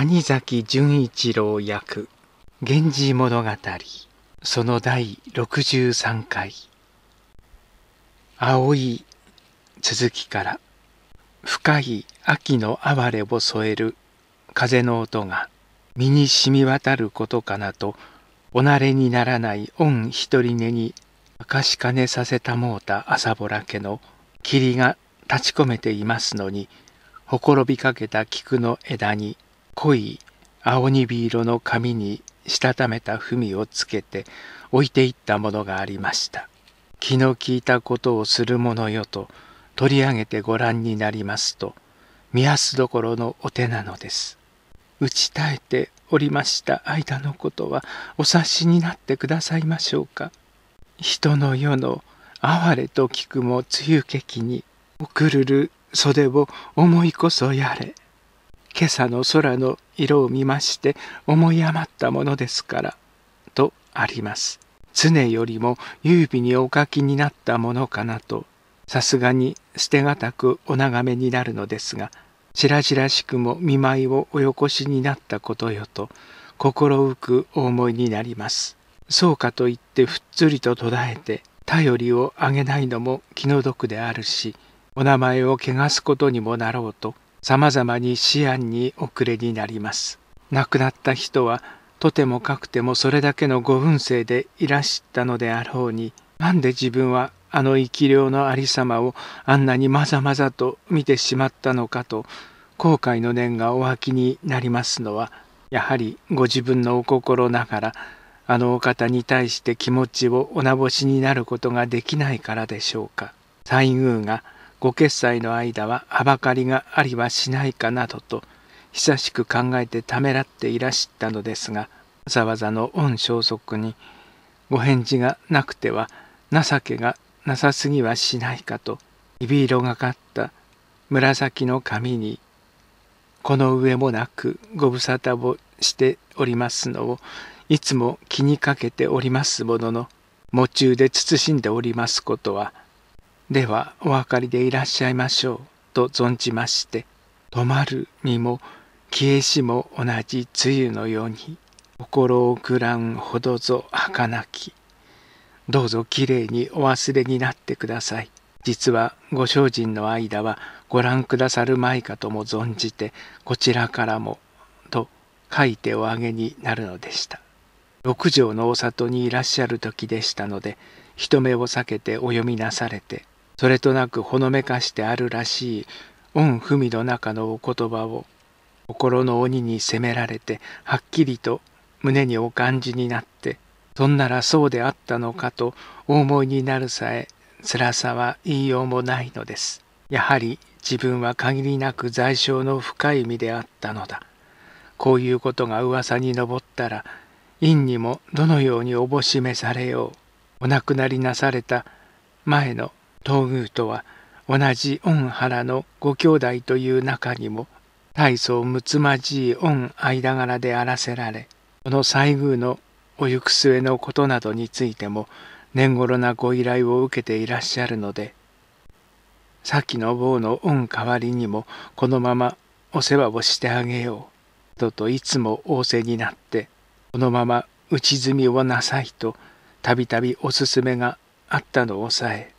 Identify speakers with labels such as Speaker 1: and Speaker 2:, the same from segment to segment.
Speaker 1: 谷崎潤一郎役「源氏物語」その第63回青い続きから深い秋の哀れを添える風の音が身に染み渡ることかなとおなれにならない恩一人根に明かしかねさせたもうた朝ぼら家の霧が立ち込めていますのにほころびかけた菊の枝に濃い青鈍色の紙にしたためた文をつけて置いていったものがありました。気の利いたことをするものよと取り上げてご覧になりますと見やすどころのお手なのです。打ち耐えておりました間のことはお察しになってくださいましょうか。人の世の哀れと聞くも梅雨劇に送るる袖を思いこそやれ。今朝の空の色を見まして思い余ったものですから」とあります。常よりも優美にお書きになったものかなとさすがに捨てがたくお眺めになるのですが白々しくも見舞いをおよこしになったことよと心浮くお思いになります。そうかといってふっつりと途絶えて頼りをあげないのも気の毒であるしお名前を汚すことにもなろうと様々に思案に遅れになります。亡くなった人はとてもかくてもそれだけのご運勢でいらしたのであろうになんで自分はあの生き量のありさまをあんなにまざまざと見てしまったのかと後悔の念がお湧きになりますのはやはりご自分のお心ながらあのお方に対して気持ちをおなぼしになることができないからでしょうか。西宮がご決済の間ははばかりがありはしないかなどと久しく考えてためらっていらしたのですがわざわざの御消息にご返事がなくては情けがなさすぎはしないかと指色がかった紫の紙にこの上もなくご無沙汰をしておりますのをいつも気にかけておりますものの夢中で慎んでおりますことはではお分かりでいらっしゃいましょうと存じまして止まるにも消えしも同じ梅雨のように心をくらんほどぞ儚きどうぞきれいにお忘れになってください実はご精進の間はご覧くださるまいかとも存じてこちらからもと書いておあげになるのでした六条のお里にいらっしゃる時でしたので人目を避けてお読みなされてそれとなくほのめかしてあるらしい御文の中のお言葉を心の鬼に責められてはっきりと胸にお感じになってそんならそうであったのかとお思いになるさえ辛さは言いようもないのです。やはり自分は限りなく在傷の深い身であったのだ。こういうことが噂に上ったら院にもどのようにおぼしめされようお亡くなりなされた前の東宮とは同じ御原のご兄弟という中にも大層むつまじい御間柄であらせられこの西宮のお行く末のことなどについても年頃なご依頼を受けていらっしゃるので先の坊の御代わりにもこのままお世話をしてあげよう」とといつも仰せになってこのまま打ち積みをなさいとたびたびおすすめがあったのをさえ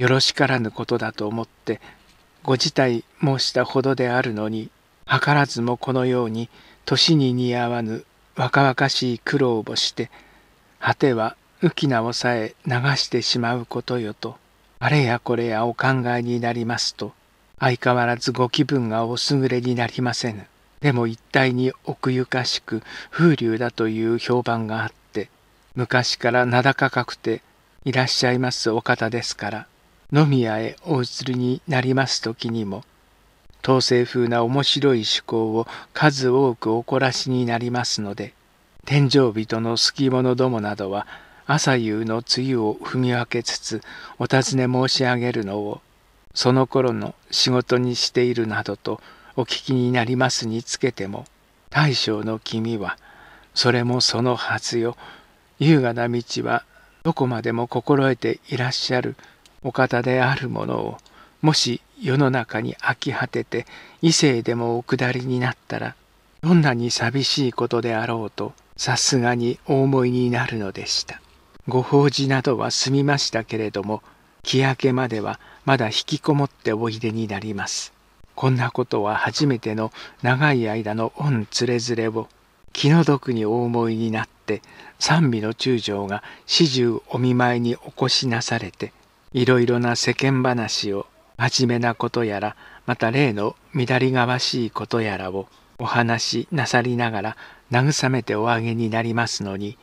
Speaker 1: よろしからぬことだと思ってご辞退申したほどであるのに図らずもこのように年に似合わぬ若々しい苦労をして果ては浮き名をさえ流してしまうことよとあれやこれやお考えになりますと相変わらずご気分がお優れになりませぬでも一体に奥ゆかしく風流だという評判があって昔から名高くていらっしゃいますお方ですから飲み屋へお移りになります時にも統制風な面白い趣向を数多くおこらしになりますので天井人の隙のどもなどは朝夕の梅雨を踏み分けつつお尋ね申し上げるのをその頃の仕事にしているなどとお聞きになりますにつけても大将の君はそれもそのはずよ優雅な道はどこまでも心得ていらっしゃるお方であるものをもし世の中に飽き果てて異性でもお下りになったらどんなに寂しいことであろうとさすがにお思いになるのでしたご法事などは済みましたけれども日焼けまではまだ引きこもっておいでになりますこんなことは初めての長い間の恩つれづれを気の毒にお思いになって三味の中将が始終お見舞いにお越しなされていろいろな世間話を真面目なことやらまた例の乱りがわしいことやらをお話しなさりながら慰めておあげになりますのに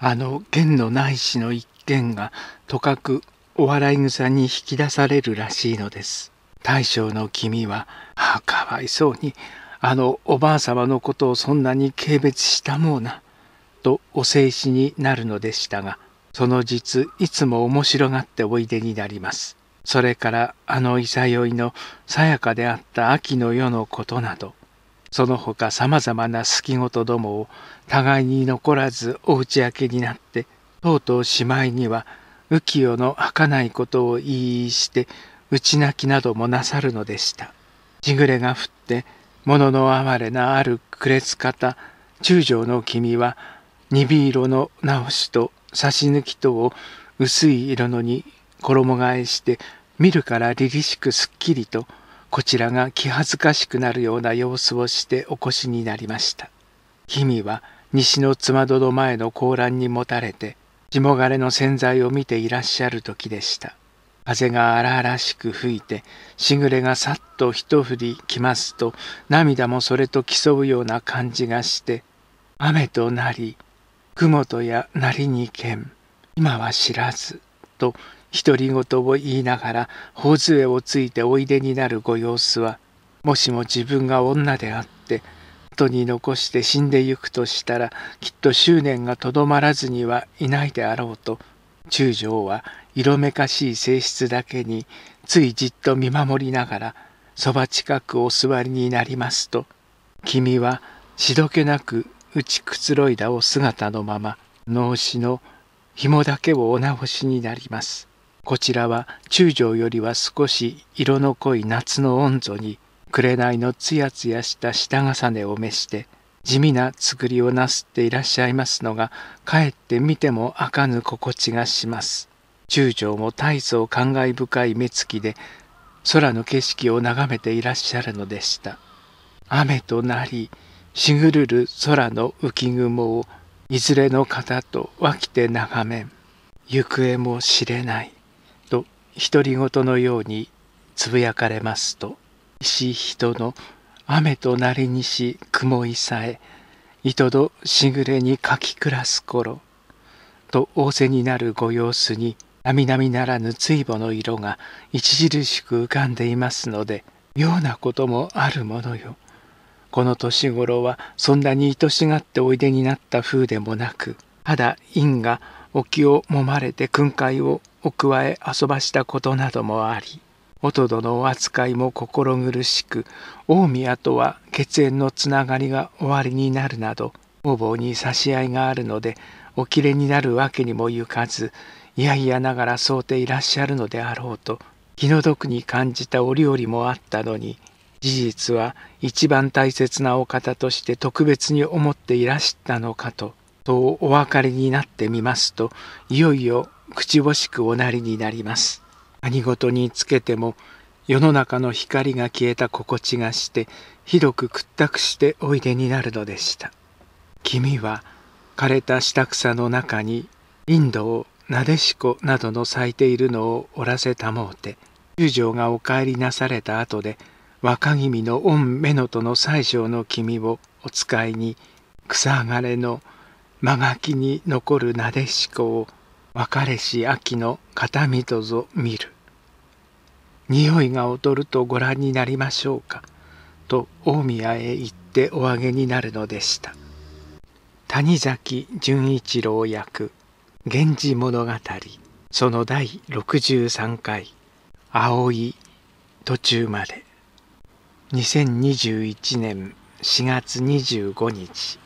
Speaker 1: あの弦のないしの一件がとかくお笑い草に引き出されるらしいのです大将の君は、はあ、かわいそうにあのおばあ様のことをそんなに軽蔑したもうなとお静止になるのでしたがその実いつも面白がっておいでになります。それからあのいさよいのさやかであった秋の夜のことなど、その他さまざまな好き事どもを互いに残らずお打ち明けになって、とうとうしまいには浮世の儚いことを言いして打ち泣きなどもなさるのでした。日暮れが降って、物の哀れなある暮れつ方、中将の君は、鈍色の直しと差し抜き戸を薄い色のに衣替えして見るから凛々しくすっきりとこちらが気恥ずかしくなるような様子をしてお越しになりました氷見は西の妻殿前の甲羅にもたれて霜枯れの洗剤を見ていらっしゃる時でした風が荒々しく吹いてしぐれがさっと一振りきますと涙もそれと競うような感じがして雨となり雲とやりにん今は知らず」と独り言を言いながら頬杖をついておいでになるご様子はもしも自分が女であって後に残して死んでゆくとしたらきっと執念がとどまらずにはいないであろうと中将は色めかしい性質だけについじっと見守りながらそば近くお座りになりますと君はしどけなく打ちくつろいだお姿のまま脳死の紐だけをお直しになりますこちらは中将よりは少し色の濃い夏の温度に紅のつやつやした下重ねを召して地味な作りをなすっていらっしゃいますのがかえって見てもあかぬ心地がします中将も大層感慨深い目つきで空の景色を眺めていらっしゃるのでした雨となりしぐるる空の浮雲をいずれの方と分きて眺めん行方も知れないと独り言のようにつぶやかれますと石人の雨となりにし雲いさえいとどしぐれにかき暮らす頃と仰せになるご様子に並々なならぬ追母の色が著しく浮かんでいますので妙なこともあるものよ。この年頃はそんなに愛しがっておいでになった風でもなくただ陰が沖を揉まれて訓戒をお加え遊ばしたことなどもあり音殿お扱いも心苦しく大宮とは血縁のつながりが終わりになるなど方々に差し合いがあるのでおきれになるわけにもゆかずいやいやながらそうていらっしゃるのであろうと気の毒に感じた折々もあったのに事実は一番大切なお方として特別に思っていらしたのかと、とお分かりになってみますと、いよいよ口惜しくおなりになります。何事につけても、世の中の光が消えた心地がして、ひどく屈託しておいでになるのでした。君は枯れた下草の中に、インドをなでしこなどの咲いているのを折らせたもうて、十条がお帰りなされた後で、若君の御目のとの最小の君をお使いに草上がれの間垣に残るなでしこを別れし秋の片見とぞ見る。匂いが劣るとご覧になりましょうか」と大宮へ行っておあげになるのでした谷崎潤一郎役「源氏物語」その第63回「葵」途中まで。2021年4月25日